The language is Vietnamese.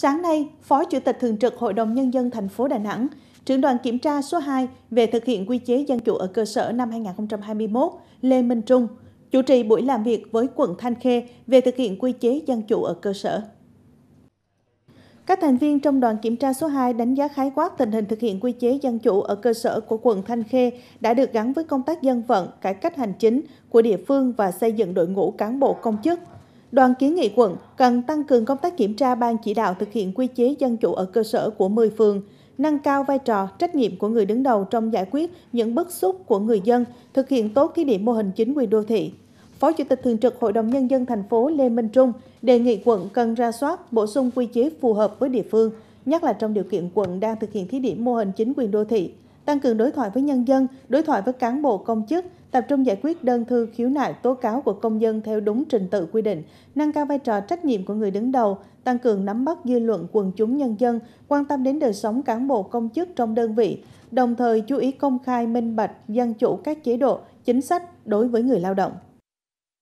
Sáng nay, Phó Chủ tịch Thường trực Hội đồng Nhân dân thành phố Đà Nẵng, trưởng đoàn kiểm tra số 2 về thực hiện quy chế dân chủ ở cơ sở năm 2021, Lê Minh Trung, chủ trì buổi làm việc với quận Thanh Khê về thực hiện quy chế dân chủ ở cơ sở. Các thành viên trong đoàn kiểm tra số 2 đánh giá khái quát tình hình thực hiện quy chế dân chủ ở cơ sở của quận Thanh Khê đã được gắn với công tác dân vận, cải cách hành chính của địa phương và xây dựng đội ngũ cán bộ công chức. Đoàn kiến nghị quận cần tăng cường công tác kiểm tra ban chỉ đạo thực hiện quy chế dân chủ ở cơ sở của 10 phường, nâng cao vai trò, trách nhiệm của người đứng đầu trong giải quyết những bức xúc của người dân, thực hiện tốt thí điểm mô hình chính quyền đô thị. Phó Chủ tịch Thường trực Hội đồng Nhân dân thành phố Lê Minh Trung đề nghị quận cần ra soát, bổ sung quy chế phù hợp với địa phương, nhất là trong điều kiện quận đang thực hiện thí điểm mô hình chính quyền đô thị tăng cường đối thoại với nhân dân, đối thoại với cán bộ công chức, tập trung giải quyết đơn thư khiếu nại tố cáo của công dân theo đúng trình tự quy định, nâng cao vai trò trách nhiệm của người đứng đầu, tăng cường nắm bắt dư luận quần chúng nhân dân, quan tâm đến đời sống cán bộ công chức trong đơn vị, đồng thời chú ý công khai minh bạch dân chủ các chế độ, chính sách đối với người lao động.